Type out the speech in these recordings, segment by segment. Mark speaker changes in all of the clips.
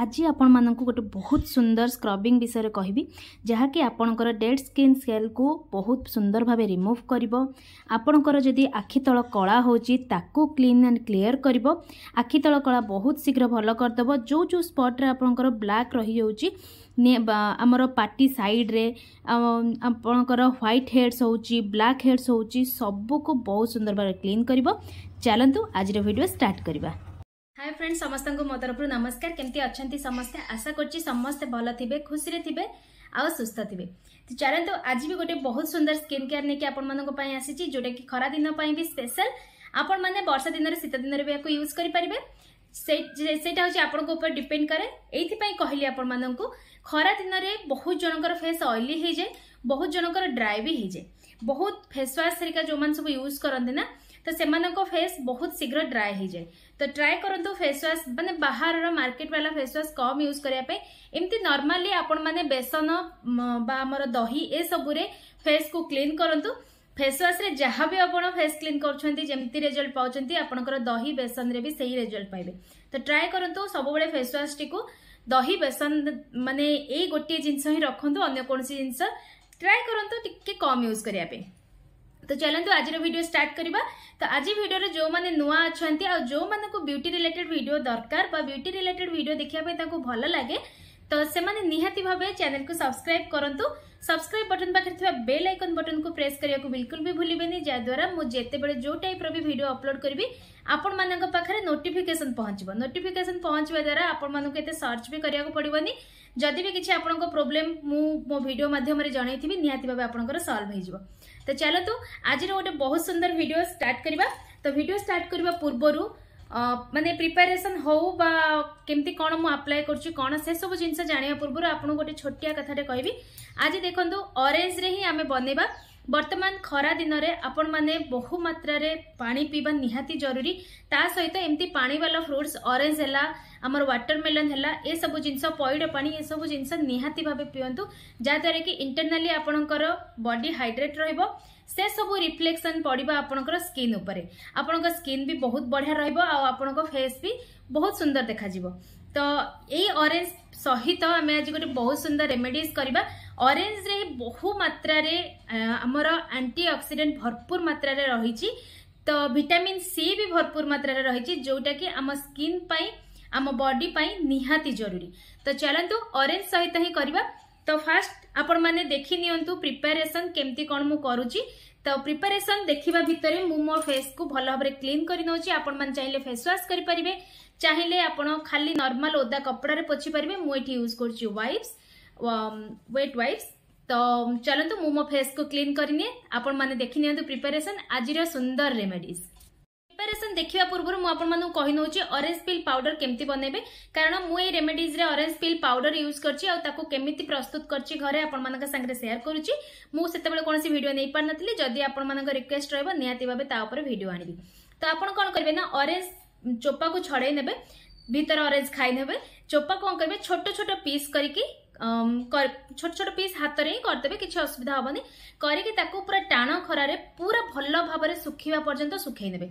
Speaker 1: ଆଜି ଆପଣମାନଙ୍କୁ ଗୋଟେ ବହୁତ ସୁନ୍ଦର ସ୍କ୍ରବିଂ ବିଷୟରେ କହିବି ଯାହାକି ଆପଣଙ୍କର ଡେଡ୍ ସ୍କିନ୍ ସେଲ୍କୁ ବହୁତ ସୁନ୍ଦର ଭାବେ ରିମୁଭ୍ କରିବ ଆପଣଙ୍କର ଯଦି ଆଖି ତଳ କଳା ହେଉଛି ତାକୁ କ୍ଲିନ୍ ଆଣ୍ଡ କ୍ଲିଅର୍ କରିବ ଆଖି ତଳ କଳା ବହୁତ ଶୀଘ୍ର ଭଲ କରିଦେବ ଯେଉଁ ଯେଉଁ ସ୍ପଟ୍ରେ ଆପଣଙ୍କର ବ୍ଲାକ୍ ରହିଯାଉଛି ଆମର ପାଟି ସାଇଡ଼୍ରେ ଆପଣଙ୍କର ହ୍ୱାଇଟ୍ ହେଡ଼୍ସ ହେଉଛି ବ୍ଲାକ୍ ହେଡ଼୍ସ ହେଉଛି ସବୁକୁ ବହୁତ ସୁନ୍ଦର ଭାବରେ କ୍ଲିନ୍ କରିବ ଚାଲନ୍ତୁ ଆଜିର ଭିଡ଼ିଓ ଷ୍ଟାର୍ଟ କରିବା हाय फ्रेंड्स समस्त मो तरफ नमस्कार केमती अच्छा समस्ते आशा कर समस्ते भल थे खुशी थे सुस्थ थे तो चलते आज भी गोटे बहुत सुंदर स्किन केयर नहीं कि आसी जोटा कि खरा दिन भी स्पेशल आपण मैंने बर्षा दिन शीत दिन में भी या यूज करें डिपेड कैपाई कहली आपको खरा दिन में बहुत जन फेस अएली जाए बहुत जनकर ड्राई भी हो जाए बहुत फेसवाश हरिका जो मैं सब यूज करते ना तो से फेस बहुत शीघ्र ड्राए हो जाए तो ट्राए करूँ फेसवाश मान बाहर मार्केट वाला फेसवाश कम यूज करने नर्माली आपसन दही ए सबुरे फेस को क्लीन करूँ फेसवाश रे जहाँ भी आप फेस क्लीन करमती रेजल्ट पाँच आपंकर दही बेसन रे भी सही रेजल्ट पाए तो ट्राए कर सब फेसवाश टी दही बेसन मानने गोटे जिनस ही रखुद अगर कौन जिनस ट्राए करूँ कम यूज करने तो चलो आज स्टार्ट करवा तो आज भिडियो जो मैंने नुआ अच्छा आ जो मैं ब्यूटी रिलेटेड भिड दरकार ब्यूटी रिलेटेड भिड देखापुर भल लगे तो से भाव चेल को सब्सक्राइब करूँ सब्सक्राइब बटन पाखे बेल आइकन बटन को प्रेस करने को बिल्कुल भी भूलेंगे जहाद्वारा मुझे जो टाइप्र भी अपलोड करी ଆପଣମାନଙ୍କ ପାଖରେ ନୋଟିଫିକେସନ୍ ପହଞ୍ଚିବ ନୋଟିଫିକେସନ୍ ପହଞ୍ଚିବା ଦ୍ୱାରା ଆପଣମାନଙ୍କୁ ଏତେ ସର୍ଚ୍ଚ ବି କରିବାକୁ ପଡ଼ିବନି ଯଦି ବି କିଛି ଆପଣଙ୍କ ପ୍ରୋବ୍ଲେମ୍ ମୁଁ ମୋ ଭିଡ଼ିଓ ମାଧ୍ୟମରେ ଜଣାଇଥିବି ନିହାତି ଭାବେ ଆପଣଙ୍କର ସଲ୍ଭ ହେଇଯିବ ତ ଚାଲନ୍ତୁ ଆଜିର ଗୋଟେ ବହୁତ ସୁନ୍ଦର ଭିଡ଼ିଓ ଷ୍ଟାର୍ଟ କରିବା ତ ଭିଡ଼ିଓ ଷ୍ଟାର୍ଟ କରିବା ପୂର୍ବରୁ ମାନେ ପ୍ରିପାରେସନ୍ ହଉ ବା କେମିତି କ'ଣ ମୁଁ ଆପ୍ଲାଏ କରୁଛି କ'ଣ ସେସବୁ ଜିନିଷ ଜାଣିବା ପୂର୍ବରୁ ଆପଣଙ୍କୁ ଗୋଟେ ଛୋଟିଆ କଥାଟେ କହିବି ଆଜି ଦେଖନ୍ତୁ ଅରେଞ୍ଜରେ ହିଁ ଆମେ ବନେଇବା बर्तमान खरा दिन में आपण मैंने बहुमार पा पीवा निहाती जरूरी ता सहित एमती पावाला फ्रुट्स अरेज है आमर व्टर मेलन है ये सब जिन पैड़ पा ये सब जिन निहाती भाव पीवंतु जहाद्वे कि इंटरनाली आपणकर बडी हाइड्रेट र से सब रिफ्लेक्शन पड़ा आप स्किन आपण स्किन भी बहुत बढ़िया रो आप फेस भी बहुत सुंदर देखा तो यही अरेज सहित तो आम आज गोटे बहुत सुंदर रेमेडिज करवा ऑरेंज रे बहु मात्रा रे आमर एंटीऑक्सीडेंट भरपूर मात्रा रे रही तो विटामिन सी भी भरपूर मात्रा रे रही जोटा कि आम स्किन आम बडी निहाती जरूरी तो चलतु ऑरेंज सहित ही करवा तो फास्ट आपण मैंने देखी नि प्रिपेरेसन केमती कौन मुझे तो प्रिपेरेसन देखा भितर मो फेस को भल भाव क्लीन करें फेसवाश करें चाहिए आप खाली नर्माल ओदा कपड़े पोछीपरेंगे मुझे यूज कर करवैप्स वेट um, वाइफ तो चलत मुझ मो फेस को क्लीन करनी आपण मैंने देखी निपेरेसन आज सुंदर रेमेडीज प्रिपेरेसन देखा पूर्व मुझे नौचे अरेज पिल पाउडर केमी बन कारण मुझे रेमेडीज रे अरेज पिल पाउडर यूज करमी प्रस्तुत करेंगे सेयार करुच्छी मुझे कौन से भिडियो नहीं पार नी जदि आपस्ट रहा निपर भिड आणी तो आपड़ कौन करेंगे ना अरेज चोपा को छड़े ने भितर अरेज खाई ने चोपा कौन करेंगे छोट छोट पीस करके ছোট ছোট পিସ୍ ହାତରେ ହିଁ କରିଦେବେ କିଛି ଅସୁବିଧା ହେବନି କରିକି ତାକୁ ପୁରା ଟାଣ ଖରାରେ ପୁରା ଭଲ ଭାବରେ ଶୁଖିବା ପର୍ଯ୍ୟନ୍ତ ଶୁଖେଇ ନେବେ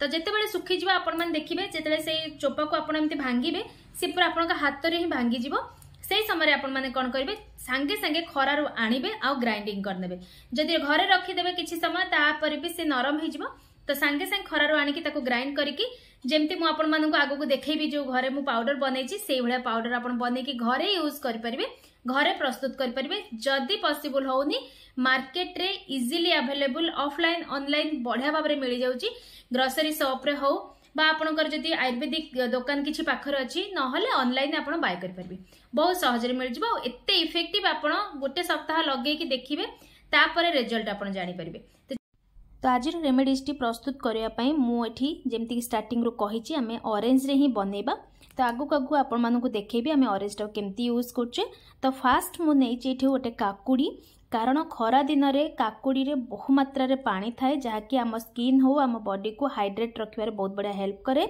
Speaker 1: ତ ଯେତେବେଳେ ଶୁଖିଯିବ ଆପଣମାନେ ଦେଖିବେ ଯେତେବେଳେ ସେଇ ଚୋପାକୁ ଆପଣ ଏମିତି ଭାଙ୍ଗିବେ ସେ ପୁରା ଆପଣଙ୍କ ହାତରେ ହିଁ ଭାଙ୍ଗିଯିବ সেই সময় আপনার কণ করবে সাগে সাগে খরার আনবে আও গ্রাইন্ডিং করে নেবে যদি ঘরে রখিদেবে কিছু সময় তাপরে বি সে নরম হয়ে যাব तो सांगे सांग खरार आणिक ग्राइंड करी जमी आपको देखी जो घर मुझे पाउडर बनई पाउडर आप बन घरे यूज करें घरे प्रस्तुत करेंगे जदि पसबुल हो मार्केट रे इजिली आभेलेबुल अफलाइन अनलाइन बढ़िया भाव में मिल जाऊँगी ग्रसरी सप्रे हो आयुर्वेदिक दुकान किसी पाखर अच्छी ना अनलाइन बाय करें बहुत सहज मिल जाए एत इफेक्टिव आप गोटे सप्ताह लगे देखिए रेजल्ट आप जानपरेंगे तो आज टी प्रस्तुत करने मुझे जमीक स्टार्टिंग कही आम अरेन्ज्रे हिं बनवा तो आगक आगु आपँ देखी आम अरेन्जटा केमती यूज कर तो फास्ट मुझे गोटे काकुड़ी कारण खरा दिन में काकुड़ी बहुमे पा थाए जहाँकि आम स्किन हो आम बडी को हाइड्रेट रखे बहुत बढ़िया हेल्प कै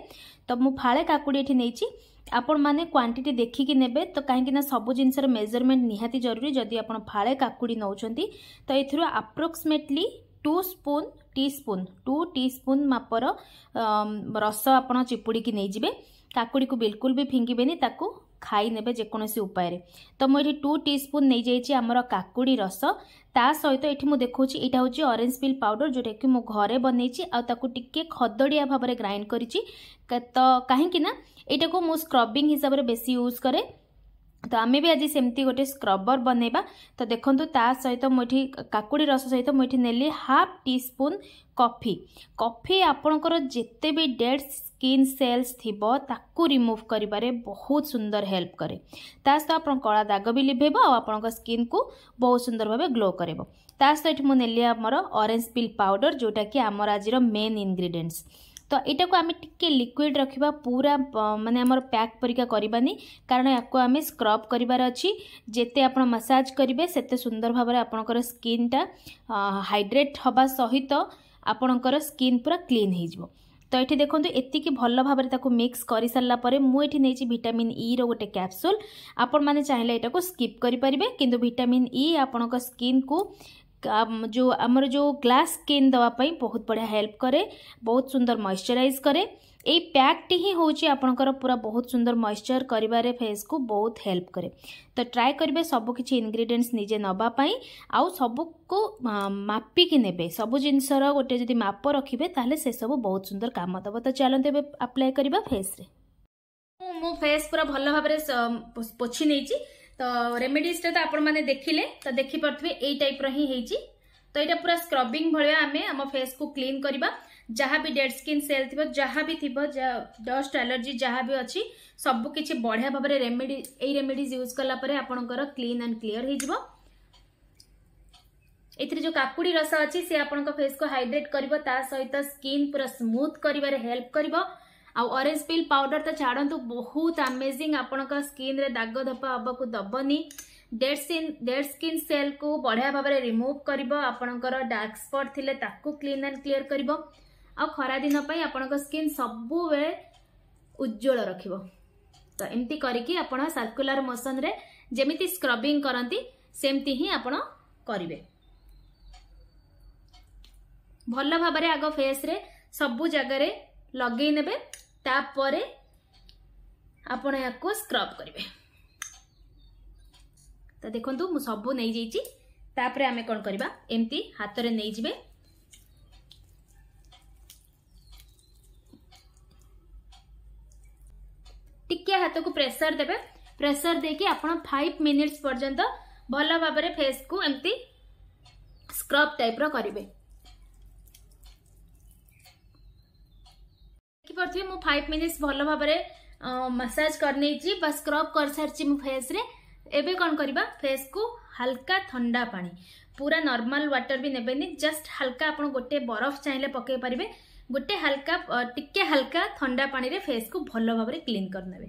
Speaker 1: तो मुझे फाड़े काकुड़ी ये नहीं आपण मैंने क्वांटीटी देखिकी ने तो कहीं ना सब जिन मेजरमेंट निहाती जरूरी जदि आप फाड़े काकुड़ी नौ तो यूर approximately two spoon teaspoon two teaspoon ମାପର ରସ ଆପଣ ଚିପୁଡ଼ିକି ନେଇଯିବେ କାକୁଡ଼ିକୁ ବିଲକୁଲ ବି ଫିଙ୍ଗିବେନି ତାକୁ ଖାଇନେବେ ଯେକୌଣସି ଉପାୟରେ ତ ମୁଁ ଏଠି ଟୁ ଟି ସ୍ପୁନ୍ ନେଇଯାଇଛି ଆମର କାକୁଡ଼ି ରସ ତା ସହିତ ଏଠି ମୁଁ ଦେଖାଉଛି ଏଇଟା ହେଉଛି ଅରେଞ୍ଜ ପିଲ୍ ପାଉଡ଼ର ଯେଉଁଟାକି ମୁଁ ଘରେ ବନେଇଛି ଆଉ ତାକୁ ଟିକିଏ ଖଦଡ଼ିଆ ଭାବରେ ଗ୍ରାଇଣ୍ଡ କରିଛି ତ କାହିଁକି ନା ଏଇଟାକୁ ମୁଁ ସ୍କ୍ରବିଂ ହିସାବରେ ବେଶୀ ୟୁଜ୍ କରେ ତ ଆମେ ବି ଆଜି ସେମିତି ଗୋଟେ ସ୍କ୍ରବର୍ ବନେଇବା ତ ଦେଖନ୍ତୁ ତା ସହିତ ମୁଁ ଏଠି କାକୁଡ଼ି ରସ ସହିତ ମୁଁ ଏଠି ନେଲି half teaspoon coffee coffee ଆପଣଙ୍କର ଯେତେ ବି ଡେଡ୍ ସ୍କିନ୍ ସେଲ୍ସ ଥିବ ତାକୁ ରିମୁଭ୍ କରିବାରେ ବହୁତ ସୁନ୍ଦର ହେଲ୍ପ କରେ ତା ସହିତ ଆପଣ କଳା ଦାଗ ବି ଲିଭେଇବ ଆଉ ଆପଣଙ୍କ ସ୍କିନ୍କୁ ବହୁତ ସୁନ୍ଦର ଭାବେ ଗ୍ଲୋ କରିବ ତା ସହିତ ମୁଁ ନେଲି ଆମର ଅରେଞ୍ଜ ପିଲ୍ ପାଉଡ଼ର ଯେଉଁଟାକି ଆମର ଆଜିର ମେନ୍ ଇନଗ୍ରିଡ଼ିଏଣ୍ଟସ୍ তো ଏଇଟାକୁ ଆମେ ଟିକେ ଲିକ୍ୱିଡ଼ ରଖିବା ପୁରା ମାନେ ଆମର ପ୍ୟାକ୍ ପରିକା କରିବାନି କାରଣ ୟାକୁ ଆମେ ସ୍କ୍ରବ୍ କରିବାର ଅଛି ଯେତେ ଆପଣ ମସାଜ କରିବେ ସେତେ ସୁନ୍ଦର ଭାବରେ ଆପଣଙ୍କର ସ୍କିନ୍ଟା ହାଇଡ୍ରେଟ୍ ହେବା ସହିତ ଆପଣଙ୍କର ସ୍କିନ୍ ପୁରା କ୍ଲିନ୍ ହୋଇଯିବ ତ ଏଠି ଦେଖନ୍ତୁ ଏତିକି ଭଲ ଭାବରେ ତାକୁ ମିକ୍ସ କରିସାରିଲା ପରେ ମୁଁ ଏଠି ନେଇଛି ଭିଟାମିନ୍ ଇର ଗୋଟେ କ୍ୟାପସୁଲ୍ ଆପଣମାନେ ଚାହିଁଲେ ଏଟାକୁ ସ୍କିପ୍ କରିପାରିବେ କିନ୍ତୁ ଭିଟାମିନ୍ ଇ ଆପଣଙ୍କ ସ୍କିନ୍କୁ जो आमर जो ग्लास स्किन दबा बहुत बढिया हेल्प करे बहुत सुंदर मॉइस्चराइज करे के पैक टी ही हिँ हौ पूरा बहुत सुंदर मॉइस्चर मइश्चर फेस को बहुत हेल्प करे त ट्राई कि सबकिस इनग्रेडन्ट्स निजे नै आउँ सबुक मापिकि नै सबै जिनिस र गएर माप सब बहुत सुंदर काम दबान्त अप्लाइक अप्लाई म फेस फेस पुरा भन्नुभयो पो नै चाहिँ ତ ରେମେଡିଜ୍ଟା ତ ଆପଣମାନେ ଦେଖିଲେ ତ ଦେଖିପାରୁଥିବେ ଏଇ ଟାଇପ୍ର ହିଁ ହେଇଛି ତ ଏଇଟା ପୁରା ସ୍କ୍ରବିଂ ଭଳିଆ ଆମେ ଆମ ଫେସ୍କୁ କ୍ଲିନ୍ କରିବା ଯାହା ବି ଡେଡ୍ ସ୍କିନ୍ ସେଲ୍ ଥିବ ଯାହା ବି ଥିବ ଡଷ୍ଟ ଆଲର୍ଜି ଯାହା ବି ଅଛି ସବୁ କିଛି ବଢ଼ିଆ ଭାବରେ ରେମେଡି ଏଇ ରେମେଡିଜ୍ ୟୁଜ୍ କଲା ପରେ ଆପଣଙ୍କର କ୍ଲିନ୍ ଆଣ୍ଡ କ୍ଲିଅର ହେଇଯିବ ଏଥିରେ ଯେଉଁ କାକୁଡ଼ି ରସ ଅଛି ସେ ଆପଣଙ୍କ ଫେସ୍କୁ ହାଇଡ୍ରେଟ୍ କରିବ ତା ସହିତ ସ୍କିନ୍ ପୁରା ସ୍ମୁଥ୍ କରିବାରେ ହେଲ୍ପ କରିବ ଆଉ ଅରେଞ୍ଜ ପିଲ୍ ପାଉଡର ତ ଛାଡ଼ନ୍ତୁ ବହୁତ ଆମେଜିଂ ଆପଣଙ୍କ ସ୍କିନ୍ରେ ଦାଗ ଧପା ହେବାକୁ ଦେବନି ଡେଡ୍ ସ୍କିନ୍ ଡେଡ୍ ସ୍କିନ୍ ସେଲ୍କୁ ବଢ଼ିଆ ଭାବରେ ରିମୁଭ୍ କରିବ ଆପଣଙ୍କର ଡାର୍କ ସ୍ପଟ୍ ଥିଲେ ତାକୁ କ୍ଲିନ୍ ଆଣ୍ଡ କ୍ଲିୟର କରିବ ଆଉ ଖରାଦିନ ପାଇଁ ଆପଣଙ୍କ ସ୍କିନ୍ ସବୁବେଳେ ଉଜ୍ଜଳ ରଖିବ ତ ଏମିତି କରିକି ଆପଣ ସର୍କୁଲାର ମୋସନରେ ଯେମିତି ସ୍କ୍ରବିଂ କରନ୍ତି ସେମିତି ହିଁ ଆପଣ କରିବେ ଭଲ ଭାବରେ ଆଗ ଫେସ୍ରେ ସବୁ ଜାଗାରେ ଲଗେଇ ନେବେ स्क्रब करेंगे तो देखु मु सब नहींपर आम कौन करवामती हाथ में नहीं जी टे हाथ को प्रेसर देवे प्रेसर देके आपन फाइव मिनिट्स पर्यटन भल भाव फेस को एमती स्क्रब टाइप करेंगे পাରୁଥିବେ ମୁଁ ଫାଇଭ୍ ମିନିଟ୍ସ ଭଲ ଭାବରେ ମସାଜ କରିନେଇଛି ବା ସ୍କ୍ରବ୍ କରିସାରିଛି ମୁଁ ଫେସ୍ରେ ଏବେ କ'ଣ କରିବା ଫେସ୍କୁ ହାଲକା ଥଣ୍ଡା ପାଣି ପୁରା ନର୍ମାଲ ୱାଟର ବି ନେବେନି ଜଷ୍ଟ ହାଲକା ଆପଣ ଗୋଟେ ବରଫ ଚାହିଁଲେ ପକାଇ ପାରିବେ ଗୋଟେ ହାଲକା ଟିକେ ହାଲକା ଥଣ୍ଡା ପାଣିରେ ଫେସ୍କୁ ଭଲ ଭାବରେ କ୍ଲିନ୍ କରିନେବେ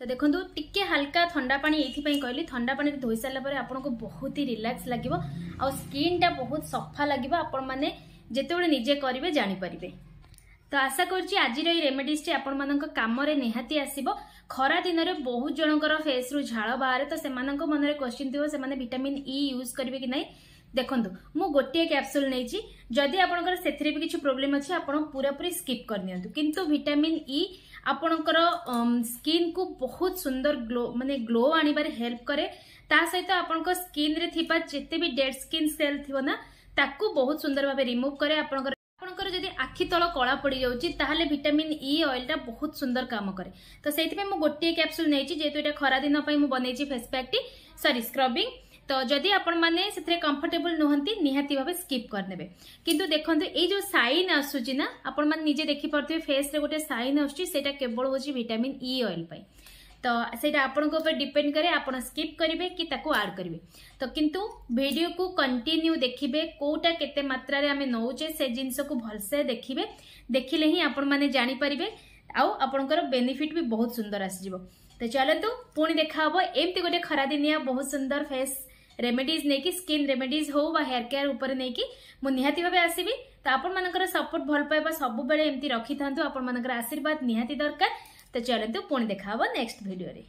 Speaker 1: ତ ଦେଖନ୍ତୁ ଟିକେ ହାଲକା ଥଣ୍ଡା ପାଣି ଏଇଥିପାଇଁ କହିଲି ଥଣ୍ଡା ପାଣିରେ ଧୋଇ ସାରିଲା ପରେ ଆପଣଙ୍କୁ ବହୁତ ହି ରିଲାକ୍ସ ଲାଗିବ ଆଉ ସ୍କିନ୍ଟା ବହୁତ ସଫା ଲାଗିବ ଆପଣମାନେ ଯେତେବେଳେ ନିଜେ କରିବେ ଜାଣିପାରିବେ তো আশা করছি আজির এই রেমেডিসটি আপনার কামরে নিহাতি আসব খরা দিনরে বহু জনকর ফেস্রু ঝাল বাহারে তো সে মনে কোশ্চিন থাকবে সে ভিটামিন ই ইউজ করবে কি না দেখুন মু গোটিয়ে ক্যাপসুল নেইছি যদি আপনার সেথিরে বি কিছু প্রোবলেম আছে আপনার পুরাপুরি স্কিপ করে নিয়ন্তু কিন্তু ভিটামিন ই ଆପଣଙ୍କର ସ୍କିନ୍କୁ e ବହୁତ ସୁନ୍ଦର ଗ୍ଲୋ ମାନେ ଗ୍ଲୋ ଆଣିବାରେ ହେଲ୍ପ କରେ ତା ସହିତ ଆପଣଙ୍କ ସ୍କିନ୍ରେ ଥିବା ଯେତେ ବି ଡେଡ୍ ସ୍କିନ୍ ସେଲ୍ ଥିବ ନା ତାକୁ ବହୁତ ସୁନ୍ଦର ଭାବେ ରିମୁଭ୍ କରେ ଆପଣଙ୍କର যদি আখি তল কলা পড়িযাচ্ছে তাহলে ভিটামিন ই অয়েলটা বহুত সুন্দর কাম করে তো সেইপাই মু গোটিয়ে ক্যাপসুল নিয়েছি যেহেতু এটা খরা দিন মু বনাইছি ফেস প্যাকটি সরি স্ক্রবিং তো যদি আপনার সে কমফর্টেবল নুহতি নিহতি ভাবে স্কিপ করে কিন্তু দেখুন এই যে সাইন আসুচি না আপনার নিজে দেখিপারে ফেস্রে গোটে সাইন আসুচি সেটা কেবল হচ্ছে ভিটামিন ই অয়েল পাই ᱛᱚ ᱥᱮᱛᱟ আপনᱠᱚ ᱯᱟᱨ ᱰᱤᱯᱮᱱᱰ ᱠᱟᱨᱮ ᱟᱯᱱᱟ ᱥᱠᱤᱯ ᱠᱟᱹᱨᱤᱵᱮ ᱠᱤ ᱛᱟᱠᱚ ᱟᱰ ᱠᱟᱹᱨᱤᱵᱮ ᱛᱚ ᱠᱤᱱᱛᱩ ᱵᱤᱰᱤᱭᱚ ᱠᱚ ᱠᱚᱱᱴᱤᱱᱭᱩ ᱫᱮᱠᱷᱤᱵᱮ ᱠᱚᱴᱟ ᱠᱮᱛᱮ ᱢᱟᱛᱨᱟ ᱨᱮ ᱟᱢᱮ ᱱᱚᱣᱟ ᱡᱮ ᱥᱮ ᱡᱤᱱᱥ ᱠᱚ ᱵᱷᱚᱞᱥᱮ ᱫᱮᱠᱷᱤᱵᱮ ᱫᱮᱠᱷᱤᱞᱮ ᱦᱤ ᱟᱯᱚᱱ ᱢᱟᱱᱮ ᱡᱟᱰᱤ ᱯᱟᱨᱤᱵᱮ ᱟᱩ ᱟᱯᱚᱱᱠᱚᱨ ᱵᱮᱱᱤᱯᱷᱤᱴ ᱵᱤ ᱵᱚᱦᱩᱛ ᱥᱩᱱᱫᱟᱨ ᱟᱥᱤᱡᱤᱵᱚ ᱛᱮ ᱪᱟᱞᱮ ᱛᱚ ᱯ ତ ચાલો ପୁଣି પુણી દેખાવા નેક્સ્ટ વિડીયોરે